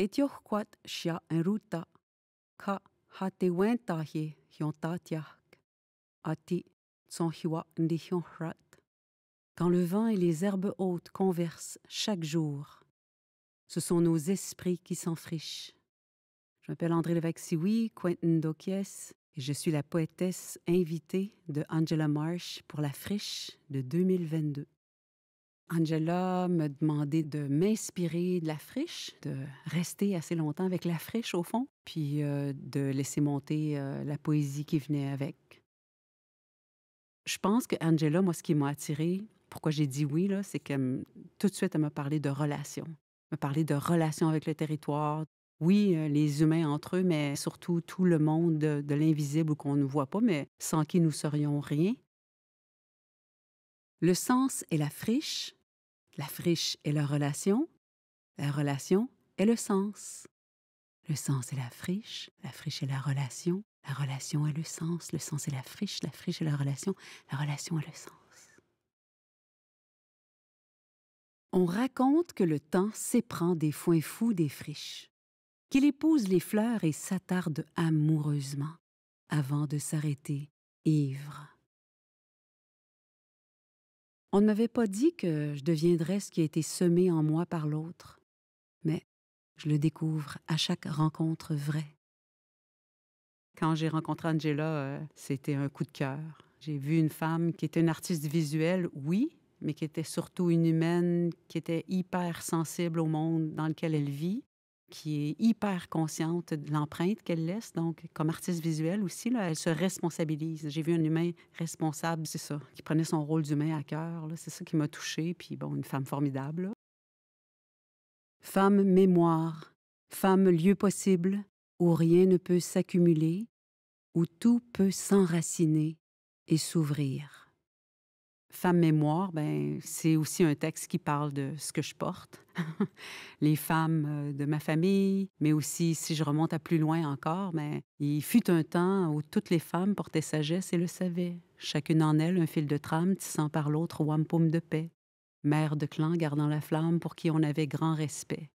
Quand le vent et les herbes hautes conversent chaque jour, ce sont nos esprits qui s'enfrichent. Je m'appelle André levac Quentin Dokies, et je suis la poétesse invitée de Angela Marsh pour la friche de 2022. Angela me demandait de m'inspirer de la friche, de rester assez longtemps avec la friche au fond, puis euh, de laisser monter euh, la poésie qui venait avec. Je pense que Angela, moi, ce qui m'a attirée, pourquoi j'ai dit oui, là, c'est que tout de suite, elle m'a parlé de relations, me parler de relations avec le territoire. Oui, euh, les humains entre eux, mais surtout tout le monde de, de l'invisible qu'on ne voit pas, mais sans qui nous serions rien. Le sens et la friche, la friche est la relation, la relation est le sens. Le sens est la friche, la friche est la relation, la relation est le sens, le sens est la friche, la friche est la relation, la relation est le sens. On raconte que le temps s'éprend des foins fous des friches, qu'il épouse les fleurs et s'attarde amoureusement avant de s'arrêter ivre. On ne m'avait pas dit que je deviendrais ce qui a été semé en moi par l'autre, mais je le découvre à chaque rencontre vraie. Quand j'ai rencontré Angela, euh, c'était un coup de cœur. J'ai vu une femme qui était une artiste visuelle, oui, mais qui était surtout une humaine, qui était hyper sensible au monde dans lequel elle vit, qui est hyper consciente de l'empreinte qu'elle laisse. Donc, comme artiste visuelle aussi, elle se responsabilise. J'ai vu un humain responsable, c'est ça, qui prenait son rôle d'humain à cœur. C'est ça qui m'a touchée. Puis, bon, une femme formidable. Femme mémoire, femme lieu possible où rien ne peut s'accumuler, où tout peut s'enraciner et s'ouvrir. Femme Mémoire, ben, c'est aussi un texte qui parle de ce que je porte, les femmes euh, de ma famille, mais aussi, si je remonte à plus loin encore, mais ben, il fut un temps où toutes les femmes portaient sagesse et le savaient, chacune en elle un fil de trame tissant par l'autre wampum de paix, mère de clan gardant la flamme pour qui on avait grand respect.